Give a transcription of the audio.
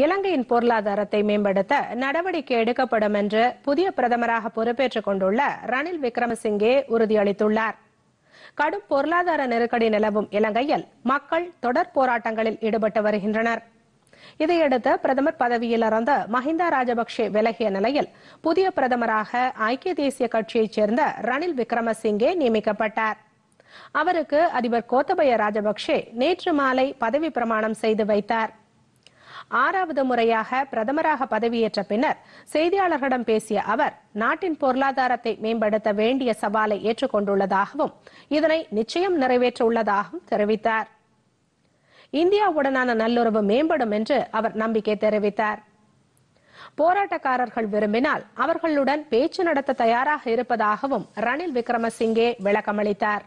இலங்கையின் பொருளாதாரத்தை மேம்படுத்த நடவடிக்கை எடுக்கப்படும் என்று புதிய பிரதமராக பொறுப்பேற்றுக் கொண்டுள்ள ரணில் விக்ரமசிங்கே உறுதியளித்துள்ளார் கடும் பொருளாதார நெருக்கடி நிலவும் இலங்கையில் மக்கள் தொடர் போராட்டங்களில் ஈடுபட்டு வருகின்றனர் இதையடுத்து பிரதமர் பதவியிலிருந்து மஹிந்தா ராஜபக்சே விலகிய நிலையில் புதிய பிரதமராக ஐக்கிய தேசிய கட்சியைச் சேர்ந்த ரணில் விக்ரமசிங்கே நியமிக்கப்பட்டார் அவருக்கு அதிபர் கோத்தபய ராஜபக்சே நேற்று மாலை பதவி பிரமாணம் செய்து வைத்தார் ஆறாவது முறையாக பிரதமராக பதவியேற்ற பின்னர் செய்தியாளர்களிடம் பேசிய அவர் நாட்டின் பொருளாதாரத்தை மேம்படுத்த வேண்டிய சவாலை ஏற்றுக்கொண்டுள்ளதாகவும் இதனை நிச்சயம் நிறைவேற்ற உள்ளதாகவும் தெரிவித்தார் இந்தியாவுடனான நல்லுறவு மேம்படும் என்று அவர் நம்பிக்கை தெரிவித்தார் போராட்டக்காரர்கள் விரும்பினால் அவர்களுடன் பேச்சு நடத்த தயாராக இருப்பதாகவும் ரணில் விக்ரமசிங்கே விளக்கமளித்தார்